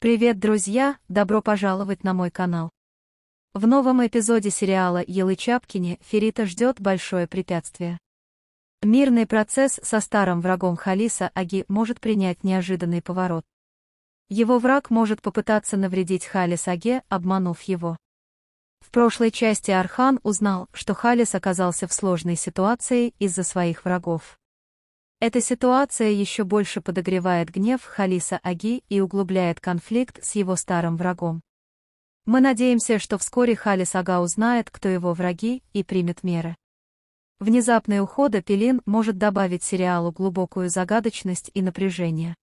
Привет, друзья! Добро пожаловать на мой канал. В новом эпизоде сериала «Елы Чапкини» Ферита ждет большое препятствие. Мирный процесс со старым врагом Халиса Аги может принять неожиданный поворот. Его враг может попытаться навредить Халис Аге, обманув его. В прошлой части Архан узнал, что Халис оказался в сложной ситуации из-за своих врагов. Эта ситуация еще больше подогревает гнев Халиса Аги и углубляет конфликт с его старым врагом. Мы надеемся, что вскоре Халис Ага узнает, кто его враги, и примет меры. Внезапный уход Апеллин может добавить сериалу глубокую загадочность и напряжение.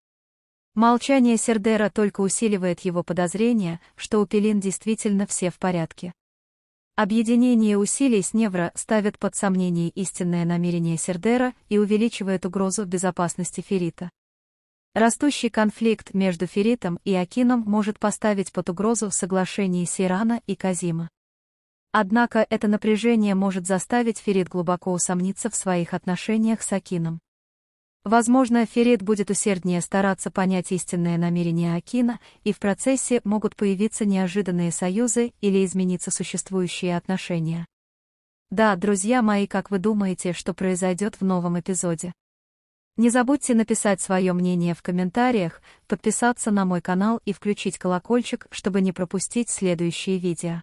Молчание Сердера только усиливает его подозрение, что у Пелин действительно все в порядке. Объединение усилий с Невро ставит под сомнение истинное намерение Сердера и увеличивает угрозу безопасности Ферита. Растущий конфликт между Феритом и Акином может поставить под угрозу соглашение Сирана и Казима. Однако это напряжение может заставить Ферит глубоко усомниться в своих отношениях с Акином. Возможно, Ферет будет усерднее стараться понять истинное намерение Акина, и в процессе могут появиться неожиданные союзы или измениться существующие отношения. Да, друзья мои, как вы думаете, что произойдет в новом эпизоде? Не забудьте написать свое мнение в комментариях, подписаться на мой канал и включить колокольчик, чтобы не пропустить следующие видео.